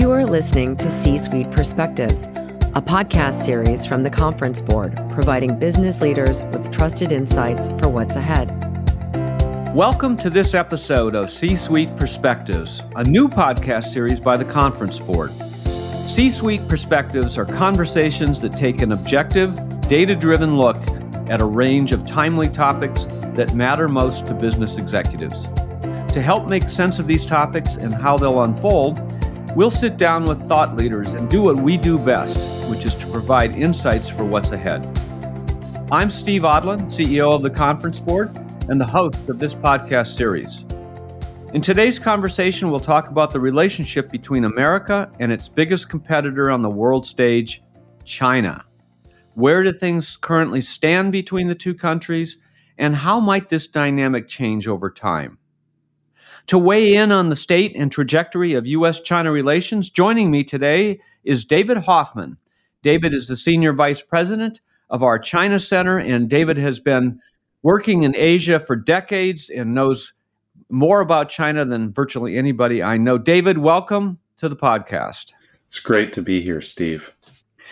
You are listening to C Suite Perspectives, a podcast series from the Conference Board, providing business leaders with trusted insights for what's ahead. Welcome to this episode of C Suite Perspectives, a new podcast series by the Conference Board. C Suite Perspectives are conversations that take an objective, data driven look at a range of timely topics that matter most to business executives. To help make sense of these topics and how they'll unfold, We'll sit down with thought leaders and do what we do best, which is to provide insights for what's ahead. I'm Steve Odlin, CEO of the Conference Board and the host of this podcast series. In today's conversation, we'll talk about the relationship between America and its biggest competitor on the world stage, China. Where do things currently stand between the two countries, and how might this dynamic change over time? To weigh in on the state and trajectory of U.S. China relations, joining me today is David Hoffman. David is the Senior Vice President of our China Center, and David has been working in Asia for decades and knows more about China than virtually anybody I know. David, welcome to the podcast. It's great to be here, Steve.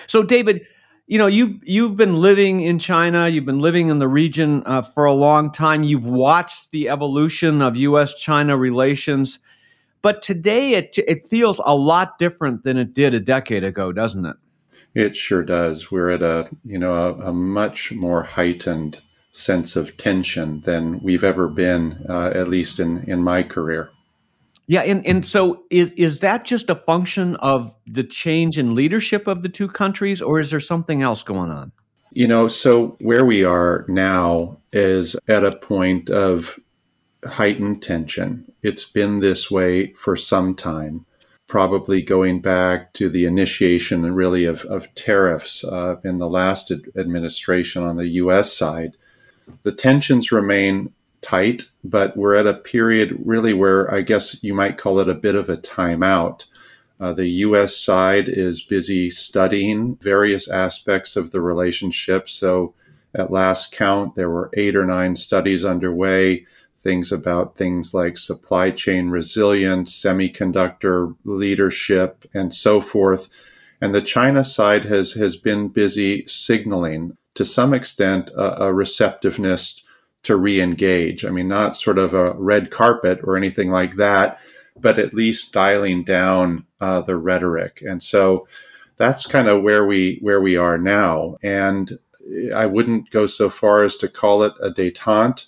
So, David, you know you you've been living in China, you've been living in the region uh, for a long time. You've watched the evolution of U.S.-China relations, but today it it feels a lot different than it did a decade ago, doesn't it? It sure does. We're at a you know a, a much more heightened sense of tension than we've ever been, uh, at least in in my career. Yeah, and, and so is is that just a function of the change in leadership of the two countries, or is there something else going on? You know, so where we are now is at a point of heightened tension. It's been this way for some time, probably going back to the initiation really of, of tariffs uh, in the last administration on the U.S. side. The tensions remain tight, but we're at a period really where I guess you might call it a bit of a timeout. Uh, the U.S. side is busy studying various aspects of the relationship. So, at last count, there were eight or nine studies underway. Things about things like supply chain resilience, semiconductor leadership, and so forth. And the China side has has been busy signaling to some extent a, a receptiveness to re-engage i mean not sort of a red carpet or anything like that but at least dialing down uh, the rhetoric and so that's kind of where we where we are now and i wouldn't go so far as to call it a detente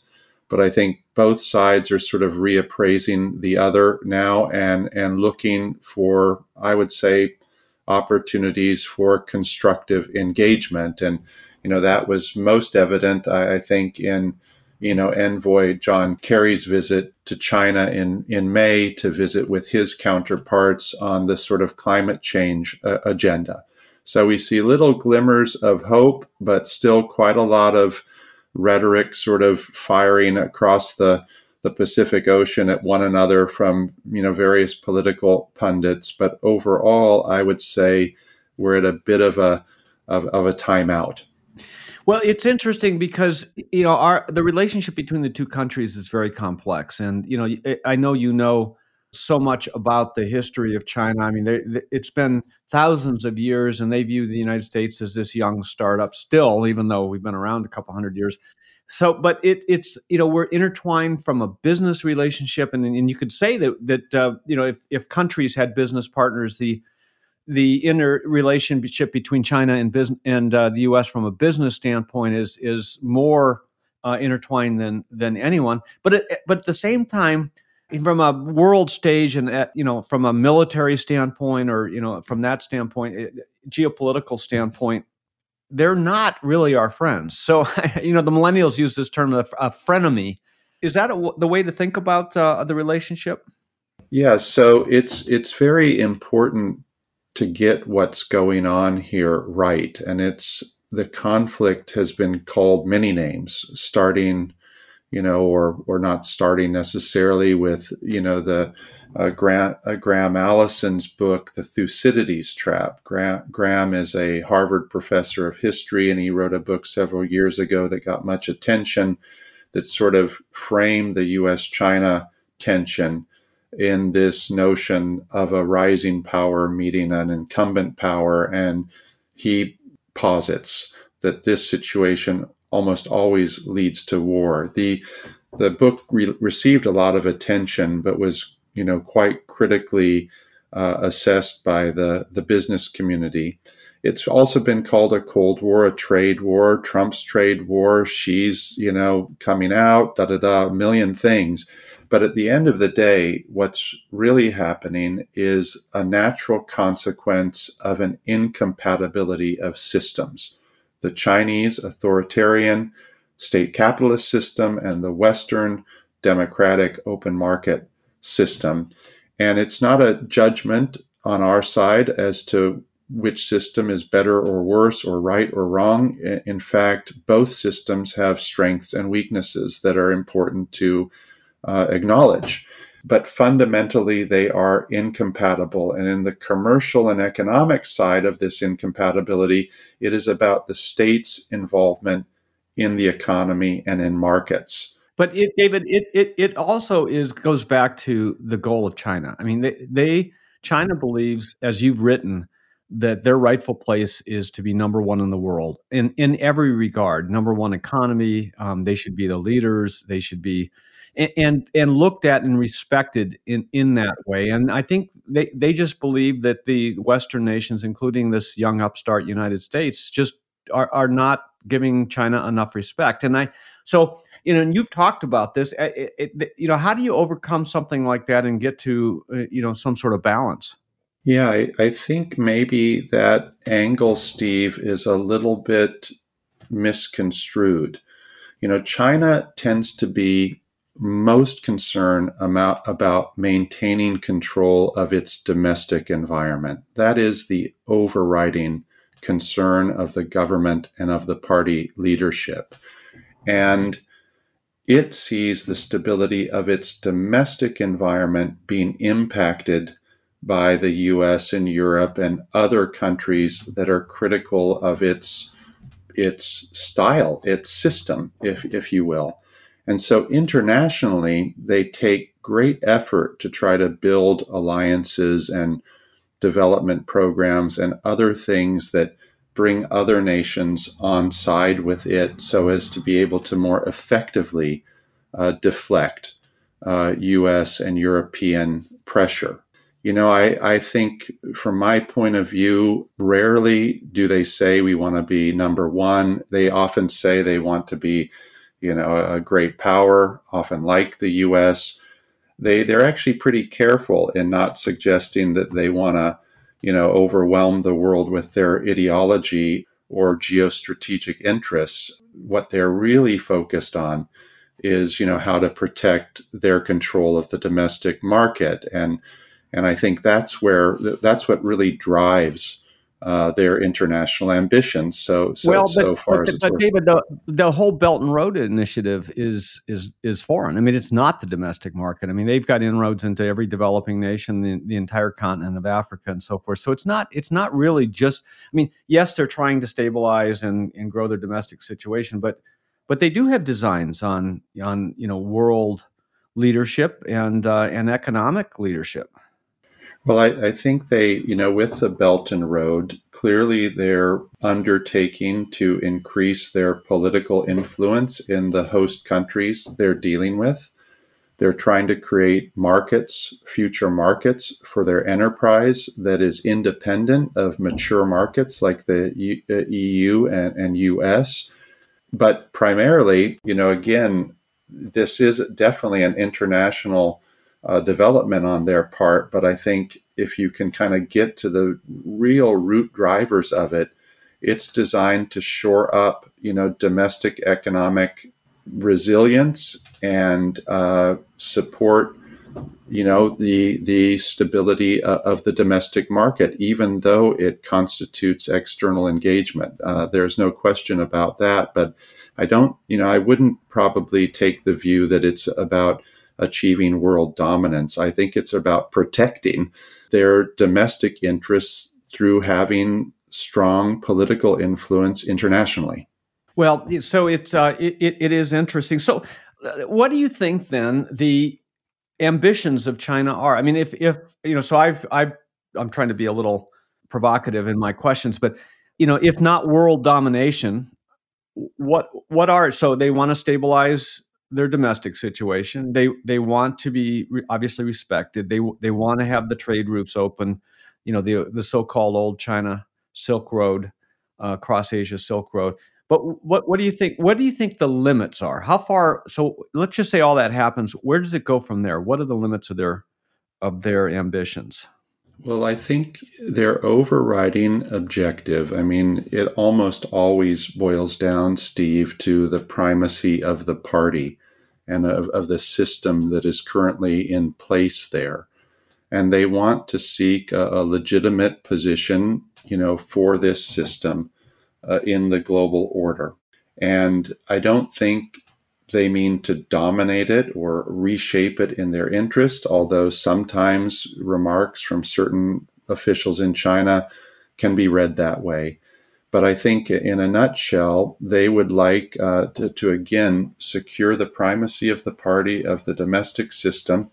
but i think both sides are sort of reappraising the other now and and looking for i would say opportunities for constructive engagement and you know that was most evident i, I think in you know, envoy John Kerry's visit to China in, in May to visit with his counterparts on this sort of climate change uh, agenda. So we see little glimmers of hope, but still quite a lot of rhetoric sort of firing across the, the Pacific Ocean at one another from, you know, various political pundits. But overall, I would say we're at a bit of a, of, of a timeout. Well, it's interesting because you know our the relationship between the two countries is very complex, and you know I know you know so much about the history of China. I mean, it's been thousands of years, and they view the United States as this young startup still, even though we've been around a couple hundred years. So, but it, it's you know we're intertwined from a business relationship, and and you could say that that uh, you know if if countries had business partners, the the interrelationship between China and business and uh, the U.S. from a business standpoint is is more uh, intertwined than than anyone. But it, but at the same time, from a world stage and at, you know from a military standpoint or you know from that standpoint, it, geopolitical standpoint, they're not really our friends. So you know the millennials use this term of a frenemy. Is that a, the way to think about uh, the relationship? Yeah, so it's it's very important to get what's going on here right. And it's the conflict has been called many names, starting, you know, or or not starting necessarily with, you know, the uh, Graham, uh, Graham Allison's book, The Thucydides Trap. Graham is a Harvard professor of history, and he wrote a book several years ago that got much attention that sort of framed the U.S. China tension in this notion of a rising power meeting an incumbent power. And he posits that this situation almost always leads to war. The, the book re received a lot of attention, but was you know quite critically uh, assessed by the, the business community. It's also been called a Cold War, a trade war, Trump's trade war. She's, you know, coming out, da da da, a million things. But at the end of the day, what's really happening is a natural consequence of an incompatibility of systems. The Chinese authoritarian state capitalist system and the Western democratic open market system. And it's not a judgment on our side as to which system is better or worse or right or wrong. In fact, both systems have strengths and weaknesses that are important to uh, acknowledge. But fundamentally, they are incompatible. And in the commercial and economic side of this incompatibility, it is about the state's involvement in the economy and in markets. But it, David, it, it, it also is goes back to the goal of China. I mean, they, they China believes, as you've written, that their rightful place is to be number one in the world in in every regard. Number one economy. Um, they should be the leaders. They should be and, and looked at and respected in in that way. And I think they they just believe that the Western nations, including this young upstart United States, just are are not giving China enough respect. And I so you know, and you've talked about this. Eh, eh, it, it, you know, how do you overcome something like that and get to uh, you know some sort of balance? Yeah, I, I, think maybe that angle, Steve, is a little bit misconstrued. You know, China tends to be most concern about, about maintaining control of its domestic environment. That is the overriding concern of the government and of the party leadership. And it sees the stability of its domestic environment being impacted by the US and Europe and other countries that are critical of its its style, its system, if if you will. And so internationally, they take great effort to try to build alliances and development programs and other things that bring other nations on side with it so as to be able to more effectively uh, deflect uh, US and European pressure. You know, I, I think from my point of view, rarely do they say we want to be number one. They often say they want to be you know, a great power, often like the U.S., they they're actually pretty careful in not suggesting that they want to, you know, overwhelm the world with their ideology or geostrategic interests. What they're really focused on is, you know, how to protect their control of the domestic market, and and I think that's where that's what really drives uh, their international ambitions. So, so, well, but, so far but, but David, the, the whole Belt and Road Initiative is is is foreign. I mean, it's not the domestic market. I mean, they've got inroads into every developing nation, the, the entire continent of Africa, and so forth. So it's not it's not really just. I mean, yes, they're trying to stabilize and and grow their domestic situation, but but they do have designs on on you know world leadership and uh, and economic leadership. Well, I, I, think they, you know, with the Belt and Road, clearly they're undertaking to increase their political influence in the host countries they're dealing with. They're trying to create markets, future markets for their enterprise that is independent of mature markets like the EU uh, and, and US. But primarily, you know, again, this is definitely an international uh, development on their part. But I think if you can kind of get to the real root drivers of it, it's designed to shore up, you know, domestic economic resilience and uh, support, you know, the the stability uh, of the domestic market, even though it constitutes external engagement. Uh, there's no question about that. But I don't, you know, I wouldn't probably take the view that it's about achieving world dominance. I think it's about protecting their domestic interests through having strong political influence internationally. Well, so it's uh, it, it is interesting. So, uh, what do you think then the ambitions of China are? I mean, if if you know, so I've I I'm trying to be a little provocative in my questions, but you know, if not world domination, what what are so they want to stabilize their domestic situation. They they want to be obviously respected. They they want to have the trade routes open. You know the the so-called old China Silk Road, uh, cross Asia Silk Road. But what what do you think? What do you think the limits are? How far? So let's just say all that happens. Where does it go from there? What are the limits of their of their ambitions? Well, I think their overriding objective, I mean, it almost always boils down, Steve, to the primacy of the party and of, of the system that is currently in place there. And they want to seek a, a legitimate position, you know, for this system uh, in the global order. And I don't think they mean to dominate it or reshape it in their interest, although sometimes remarks from certain officials in China can be read that way. But I think, in a nutshell, they would like uh, to, to again secure the primacy of the party of the domestic system,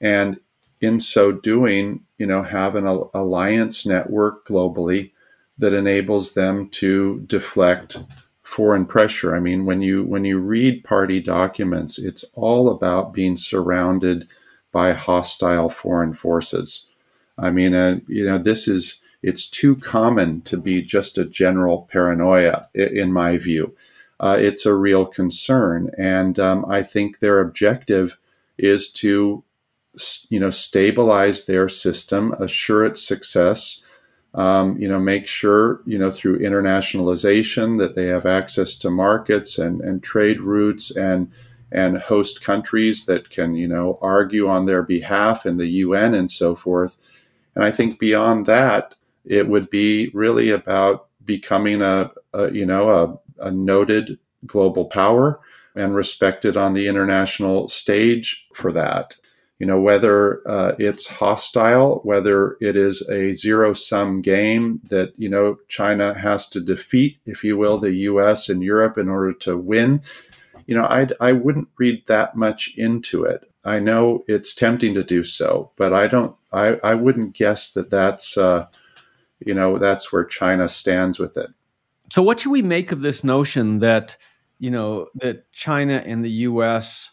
and in so doing, you know, have an alliance network globally that enables them to deflect foreign pressure. I mean, when you when you read party documents, it's all about being surrounded by hostile foreign forces. I mean, uh, you know, this is it's too common to be just a general paranoia, in my view. Uh, it's a real concern, and um, I think their objective is to, you know, stabilize their system, assure its success. Um, you know, make sure you know through internationalization that they have access to markets and and trade routes and and host countries that can you know argue on their behalf in the UN and so forth. And I think beyond that, it would be really about becoming a, a you know a, a, noted global power and respected on the international stage for that you know whether uh, it's hostile whether it is a zero sum game that you know china has to defeat if you will the us and europe in order to win you know I'd, i wouldn't read that much into it i know it's tempting to do so but i don't i, I wouldn't guess that that's uh, you know, that's where China stands with it. So, what should we make of this notion that, you know, that China and the U.S.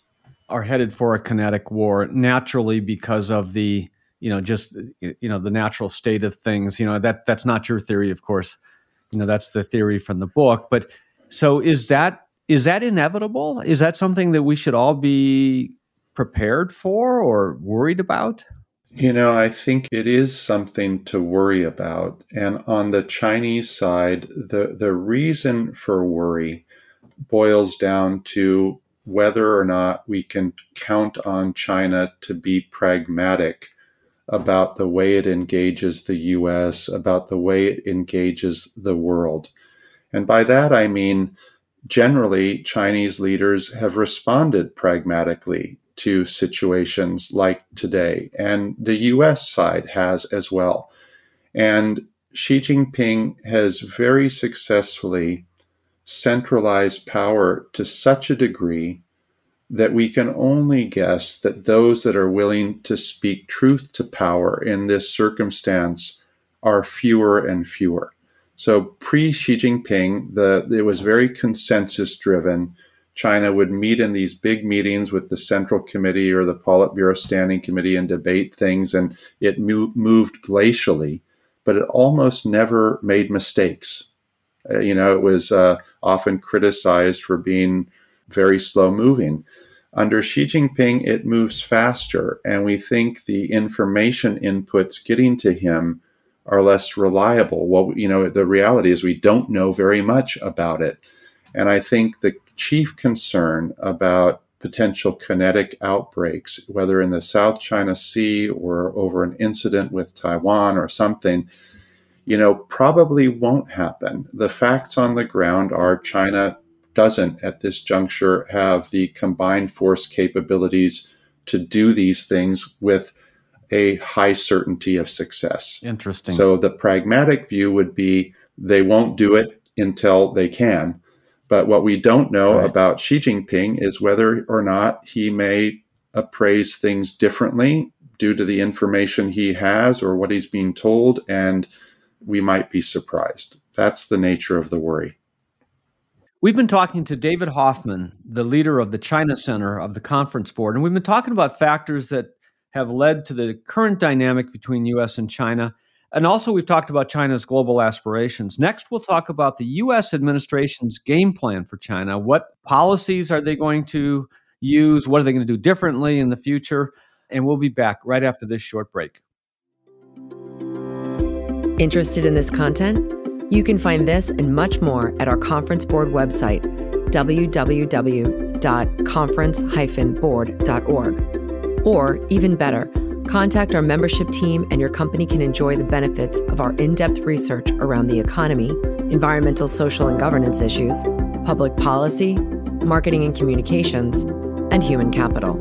are headed for a kinetic war naturally because of the, you know, just you know, the natural state of things. You know, that that's not your theory, of course. You know, that's the theory from the book. But so, is that is that inevitable? Is that something that we should all be prepared for or worried about? You know, I think it is something to worry about. And on the Chinese side, the, the reason for worry boils down to whether or not we can count on China to be pragmatic about the way it engages the US, about the way it engages the world. And by that, I mean generally, Chinese leaders have responded pragmatically to situations like today. And the US side has as well. And Xi Jinping has very successfully centralized power to such a degree that we can only guess that those that are willing to speak truth to power in this circumstance are fewer and fewer. So pre Xi Jinping, the, it was very consensus driven China would meet in these big meetings with the Central Committee or the Politburo Standing Committee and debate things, and it mo moved glacially, but it almost never made mistakes. Uh, you know, it was uh, often criticized for being very slow moving. Under Xi Jinping, it moves faster, and we think the information inputs getting to him are less reliable. Well, you know, the reality is we don't know very much about it. And I think the chief concern about potential kinetic outbreaks, whether in the South China Sea or over an incident with Taiwan or something, you know, probably won't happen. The facts on the ground are China doesn't at this juncture have the combined force capabilities to do these things with a high certainty of success. Interesting. So the pragmatic view would be they won't do it until they can. But what we don't know right. about Xi Jinping is whether or not he may appraise things differently due to the information he has or what he's being told, and we might be surprised. That's the nature of the worry. We've been talking to David Hoffman, the leader of the China Center of the Conference Board, and we've been talking about factors that have led to the current dynamic between US and China and also, we've talked about China's global aspirations. Next, we'll talk about the U.S. administration's game plan for China. What policies are they going to use? What are they going to do differently in the future? And we'll be back right after this short break. Interested in this content? You can find this and much more at our conference board website, www.conference-board.org. Or even better, Contact our membership team, and your company can enjoy the benefits of our in depth research around the economy, environmental, social, and governance issues, public policy, marketing and communications, and human capital.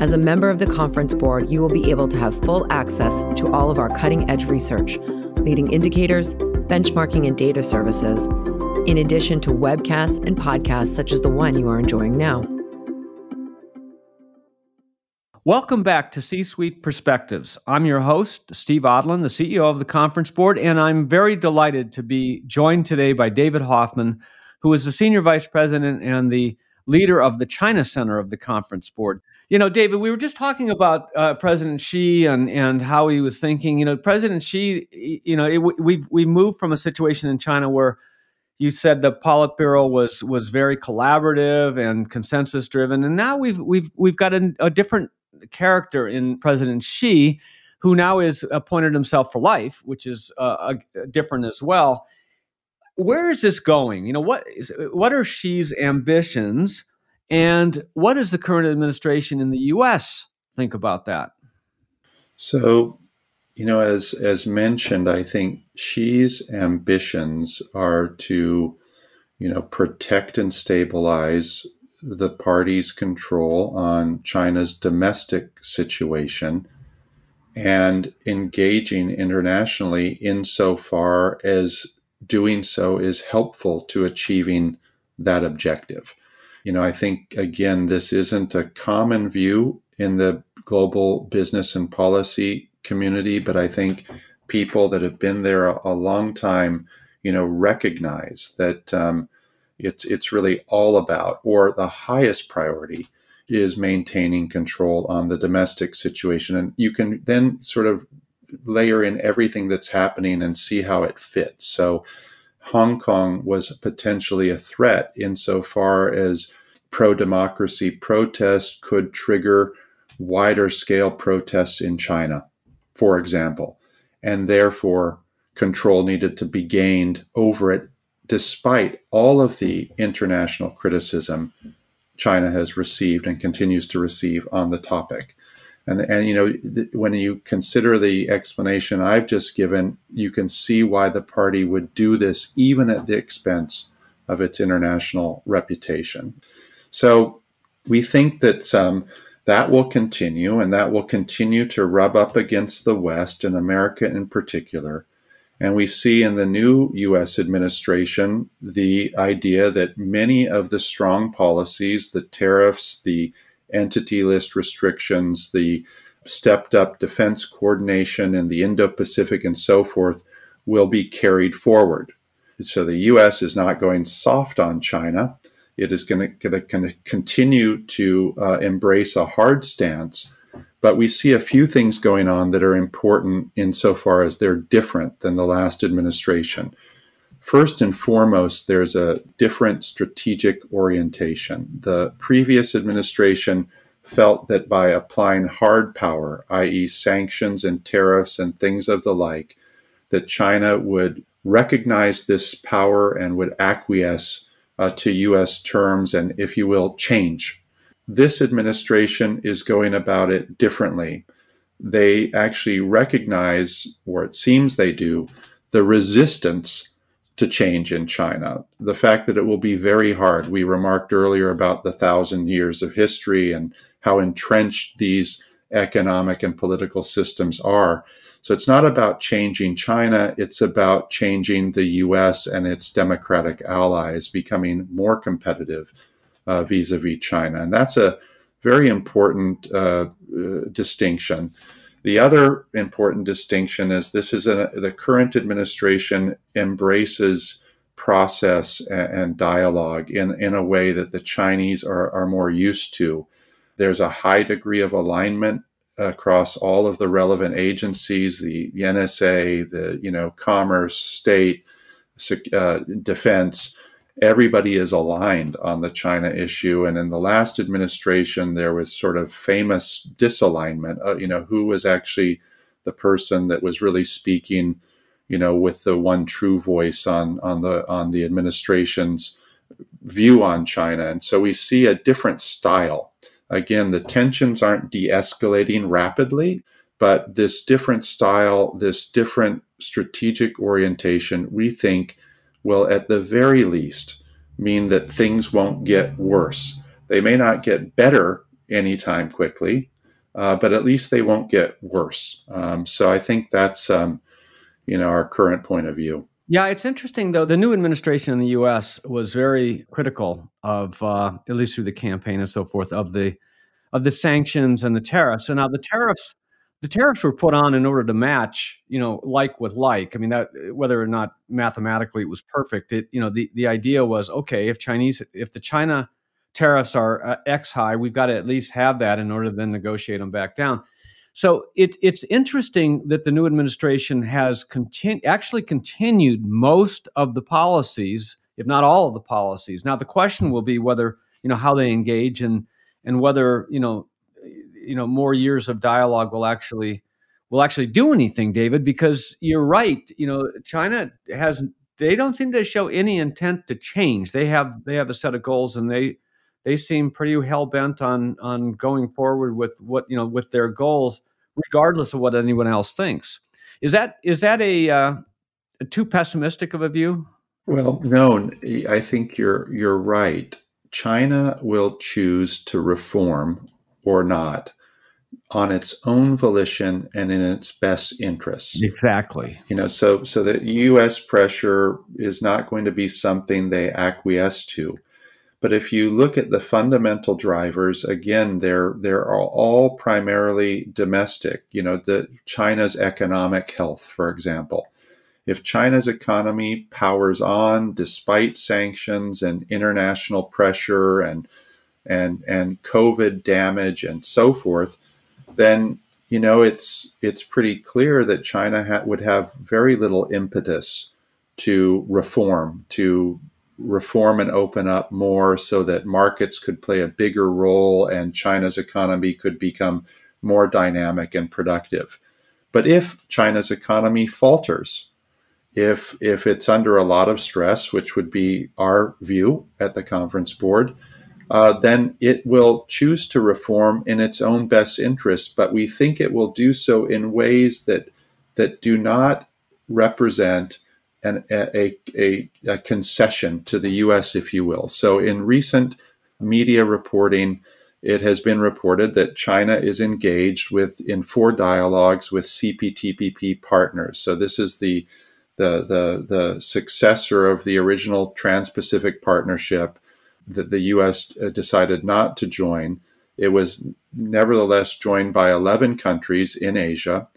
As a member of the conference board, you will be able to have full access to all of our cutting edge research, leading indicators, benchmarking, and data services, in addition to webcasts and podcasts such as the one you are enjoying now. Welcome back to C Suite Perspectives. I'm your host, Steve Odlin, the CEO of the Conference Board, and I'm very delighted to be joined today by David Hoffman, who is the Senior Vice President and the leader of the China Center of the Conference Board. You know, David, we were just talking about uh, President Xi and, and how he was thinking. You know, President Xi, you know, it, we we moved from a situation in China where you said the Politburo was was very collaborative and consensus driven, and now we've we've we've got a, a different character in President Xi, who now is appointed himself for life, which is uh, different as well. Where is this going? You know, what is what are Xi's ambitions, and what does the current administration in the U.S. think about that? So, you know, as as mentioned, I think Xi's ambitions are to, you know, protect and stabilize the party's control on China's domestic situation and engaging internationally insofar as doing so is helpful to achieving that objective. You know, I think, again, this isn't a common view in the global business and policy community, but I think people that have been there a, a long time, you know, recognize that um, it's it's really all about or the highest priority is maintaining control on the domestic situation and you can then sort of layer in everything that's happening and see how it fits so hong kong was potentially a threat insofar as pro-democracy protests could trigger wider scale protests in china for example and therefore control needed to be gained over it despite all of the international criticism China has received and continues to receive on the topic. And, and you know, th- when you consider the explanation I've just given, you can see why the party would do this even at the expense of its international reputation. So we think that um, that will continue and that will continue to rub up against the West and America in particular and we see in the new US administration the idea that many of the strong policies, the tariffs, the entity list restrictions, the stepped up defense coordination in the Indo Pacific, and so forth, will be carried forward. So the US is not going soft on China. It is going to, continue to uh, embrace a hard stance but we see a few things going on that are important insofar as they're different than the last administration. First and foremost, there's a different strategic orientation. The previous administration felt that by applying hard power, i.e., sanctions and tariffs and things of the like, that China would recognize this power and would acquiesce uh, to U.S. terms and, if you will, change this administration is going about it differently. They actually recognize, or it seems they do, the resistance to change in China. The fact that it will be very hard. We remarked earlier about the thousand years of history and how entrenched these economic and political systems are. So it's not about changing China, it's about changing the US and its democratic allies, becoming more competitive, uh, vis-a-vis China, and that's a very important uh, uh, distinction. The other important distinction is this is a, the current administration embraces process and, and, dialogue in, in a way that the Chinese are, are more used to. There's a high degree of alignment across all of the relevant agencies, the NSA, the you know commerce, state, uh, defense, everybody is aligned on the China issue. And in the last administration, there was sort of famous disalignment. Uh, you know, who was actually the person that was really speaking, you know, with the one true voice on on the on the administration's view on China. And so we see a different style. Again, the tensions aren't de-escalating rapidly, but this different style, this different strategic orientation, we think will, at the very least, mean that things won't get worse. They may not get better anytime quickly, uh, but at least they won't get worse. Um, so I think that's, um, you know, our current point of view. Yeah, it's interesting though. The new administration in the U.S. was very critical of, uh, at least through the campaign and so forth, of the of the sanctions and the tariffs. so now the tariffs the tariffs were put on in order to match, you know, like with like. I mean, that eh, whether or not mathematically it was perfect, it you know the the idea was okay if Chinese if the China tariffs are uh, X high, we've got to at least have that in order to then negotiate them back down. So it, it's interesting that the new administration has continu- actually continued most of the policies, if not all of the policies. Now the question will be whether you know how they engage and and whether you know you know more years of dialogue will actually will actually do anything, David. Because you're right. You know, China has they don't seem to show any intent to change. They have they have a set of goals, and they they seem pretty hell bent on on going forward with what you know with their goals, regardless of what anyone else thinks. Is that is that a uh, too pessimistic of a view? Well, no, I think you're you're right. China will choose to reform or not on its own volition and in its best interests. Exactly. You know, so so that US pressure is not going to be something they acquiesce to. But if you look at the fundamental drivers, again, they're they're all primarily domestic. You know, the China's economic health, for example. If China's economy powers on despite sanctions and international pressure and and and COVID damage and so forth, then you know it's it's pretty clear that China ha would have very little impetus to reform to reform and open up more so that markets could play a bigger role and China's economy could become more dynamic and productive. But if China's economy falters, if if it's under a lot of stress, which would be our view at the conference board, uh, then it will choose to reform in its own best interest. But we think it will do so in ways that that do not represent an, a, a, a concession to the U.S., if you will. So in recent media reporting, it has been reported that China is engaged with in four dialogues with CPTPP partners. So this is the the the, the successor of the original Trans-Pacific Partnership that the U.S. Uh, decided not to join. It was nevertheless joined by 11 countries in Asia,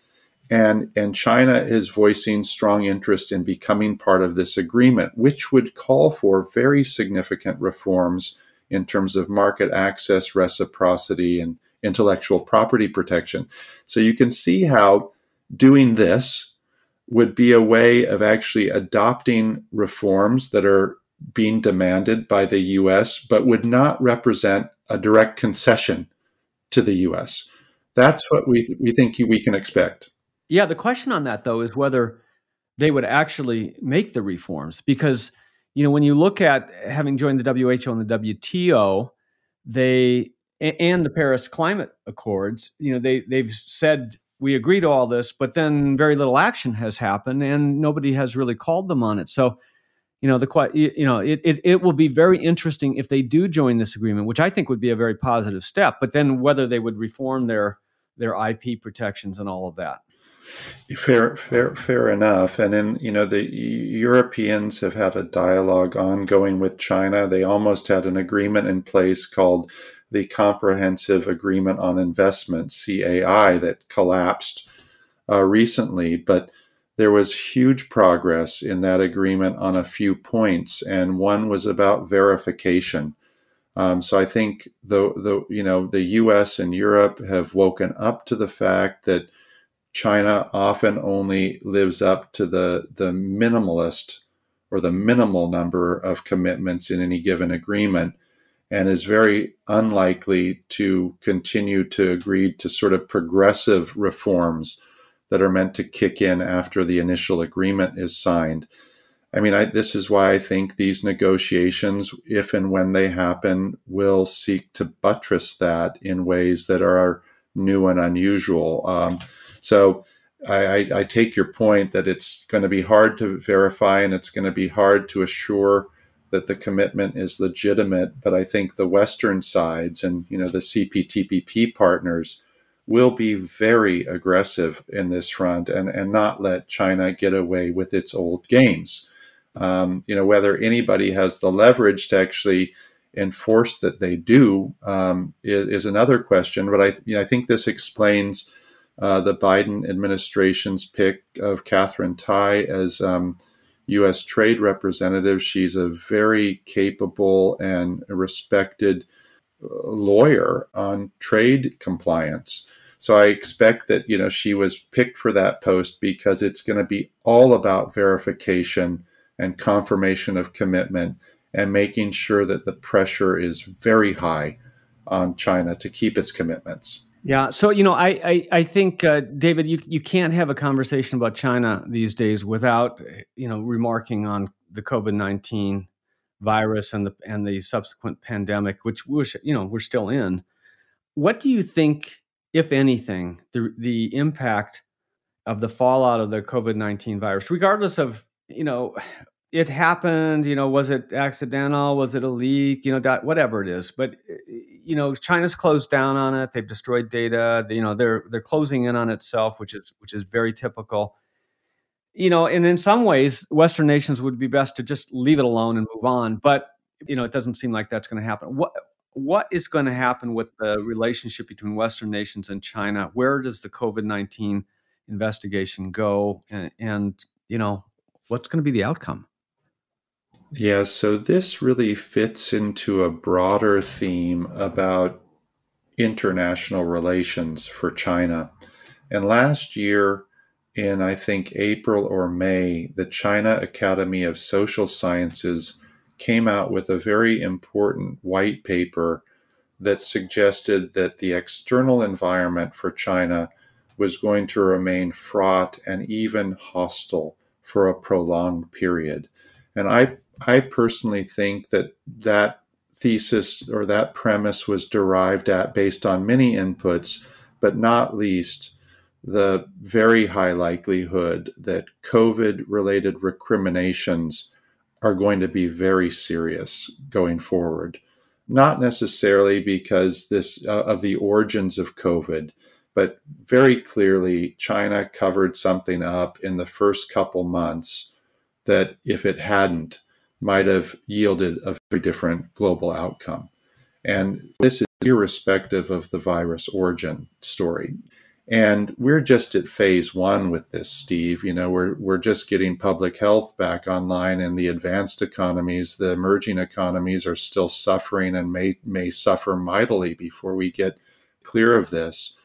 and, and China is voicing strong interest in becoming part of this agreement, which would call for very significant reforms in terms of market access, reciprocity, and intellectual property protection. So you can see how doing this would be a way of actually adopting reforms that are being demanded by the US, but would not represent a direct concession to the US. That's what we, th- we think we can expect. Yeah, the question on that, though, is whether they would actually make the reforms. Because, you know, when you look at having joined the WHO and the WTO, they and the Paris Climate Accords, you know, they they've said we agree to all this, but then very little action has happened, and nobody has really called them on it. So you know the you know it, it, it will be very interesting if they do join this agreement which i think would be a very positive step but then whether they would reform their their ip protections and all of that fair fair fair enough and then you know the europeans have had a dialogue ongoing with china they almost had an agreement in place called the comprehensive agreement on investment cai that collapsed uh, recently but there was huge progress in that agreement on a few points, and one was about verification. Um, so I think the the you know the U.S. and Europe have woken up to the fact that China often only lives up to the the minimalist or the minimal number of commitments in any given agreement and is very unlikely to continue to agree to sort of progressive reforms that are meant to kick in after the initial agreement is signed. I mean, I, this is why I think these negotiations, if and when they happen, will seek to buttress that in ways that are new and unusual. Um, so I, I, take your point that it's going to be hard to verify and it's going to be hard to assure that the commitment is legitimate. But I think the Western sides and you know the CPTPP partners will be very aggressive in this front and, and not let China get away with its old games. Um, you know, whether anybody has the leverage to actually enforce that they do um, is, is, another question. But I, you know, I think this explains uh, the Biden administration's pick of Catherine Tai as um, U.S. trade representative. She's a very capable and respected lawyer on trade compliance. So I expect that you know she was picked for that post because it's going to be all about verification and confirmation of commitment and making sure that the pressure is very high on China to keep its commitments. Yeah, so you know, I I, I think uh, David, you you can't have a conversation about China these days without you know remarking on the COVID nineteen virus and the and the subsequent pandemic, which we're you know we're still in. What do you think, if anything, the the impact of the fallout of the COVID nineteen virus, regardless of you know it happened, you know, was it accidental? Was it a leak? You know, whatever it is. But eh, you know, China's closed down on it. They've destroyed data. They, you know, they're they're closing in on itself, which is which is very typical you know, and in some ways, Western nations would be best to just leave it alone and move on. But you know, it doesn't seem like that's going to happen. What what is going to happen with the relationship between Western nations and China? Where does the COVID nineteen investigation go, and, and you know, what's going to be the outcome? Yeah, so this really fits into a broader theme about international relations for China. And last year, in I think April or May, the China Academy of Social Sciences came out with a very important white paper that suggested that the external environment for China was going to remain fraught and even hostile for a prolonged period. And I, I personally think that that thesis or that premise was derived at based on many inputs, but not least the very high likelihood that COVID related recriminations are going to be very serious going forward. Not necessarily because this uh, of the origins of COVID, but very clearly China covered something up in the first couple months that if it hadn't might have yielded a very different global outcome. And this is irrespective of the virus origin story. And we're just at phase one with this, Steve. You know, we're we're just getting public health back online, and the advanced economies, the emerging economies, are still suffering and may may suffer mightily before we get clear of this.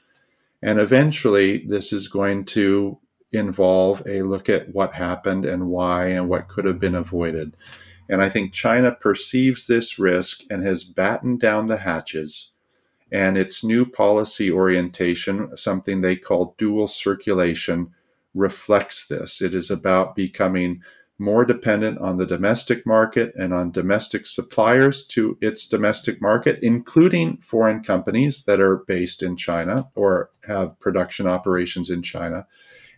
And eventually, this is going to involve a look at what happened and why and what could have been avoided. And I think China perceives this risk and has battened down the hatches and its new policy orientation, something they call dual circulation, reflects this. It is about becoming more dependent on the domestic market and on domestic suppliers to its domestic market, including foreign companies that are based in China or have production operations in China,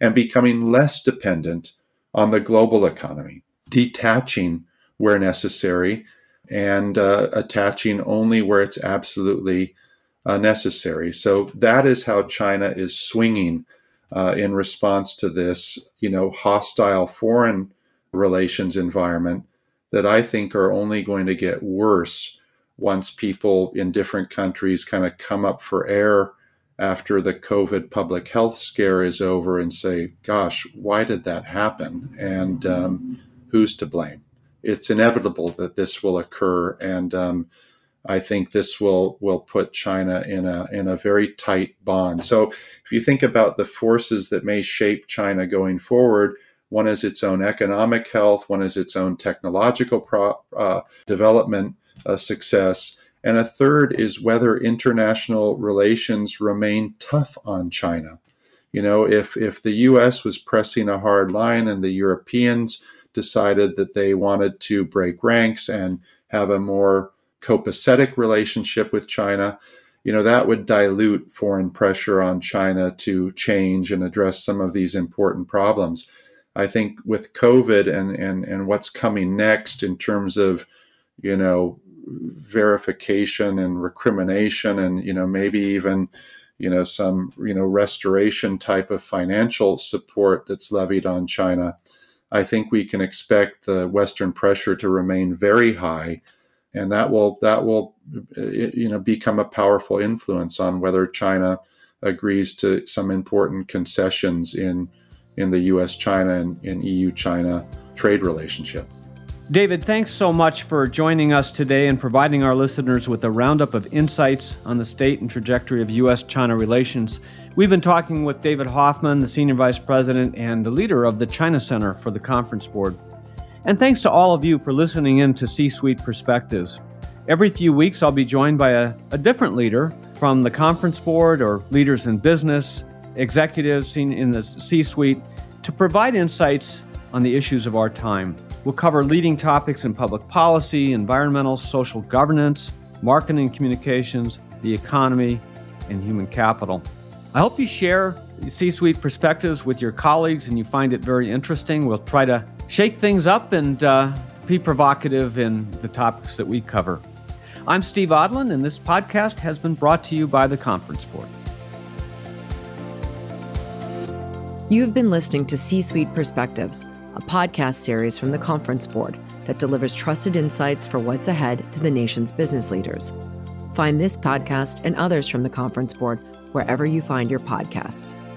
and becoming less dependent on the global economy, detaching where necessary and uh, attaching only where it's absolutely uh, necessary. So that is how China is swinging uh, in response to this, you know, hostile foreign relations environment that I think are only going to get worse once people in different countries kind of come up for air after the COVID public health scare is over and say, gosh, why did that happen? And um, who's to blame? It's inevitable that this will occur. And um, I think this will will put China in a in a very tight bond. So if you think about the forces that may shape China going forward, one is its own economic health, one is its own technological pro, uh, development uh, success, and a third is whether international relations remain tough on China. You know, if if the U.S. was pressing a hard line and the Europeans decided that they wanted to break ranks and have a more copacetic relationship with China, you know, that would dilute foreign pressure on China to change and address some of these important problems. I think with COVID and and and what's coming next in terms of, you know, verification and recrimination and you know maybe even you know some you know restoration type of financial support that's levied on China, I think we can expect the Western pressure to remain very high and that will that will uh, you know become a powerful influence on whether China agrees to some important concessions in in the U.S. China and, and EU China trade relationship. David, thanks so much for joining us today and providing our listeners with a roundup of insights on the state and trajectory of U.S. China relations. We've been talking with David Hoffman, the Senior Vice President and the leader of the China Center for the Conference Board. And thanks to all of you for listening in to C Suite Perspectives. Every few weeks, I'll be joined by a, a different leader from the conference board or leaders in business, executives seen in the C suite to provide insights on the issues of our time. We'll cover leading topics in public policy, environmental, social governance, marketing and communications, the economy, and human capital. I hope you share C suite perspectives with your colleagues and you find it very interesting. We'll try to shake things up and uh, be provocative in the topics that we cover. I'm Steve Odlin, and this podcast has been brought to you by the Conference Board. You've been listening to C Suite Perspectives, a podcast series from the Conference Board that delivers trusted insights for what's ahead to the nation's business leaders. Find this podcast and others from the Conference Board wherever you find your podcasts.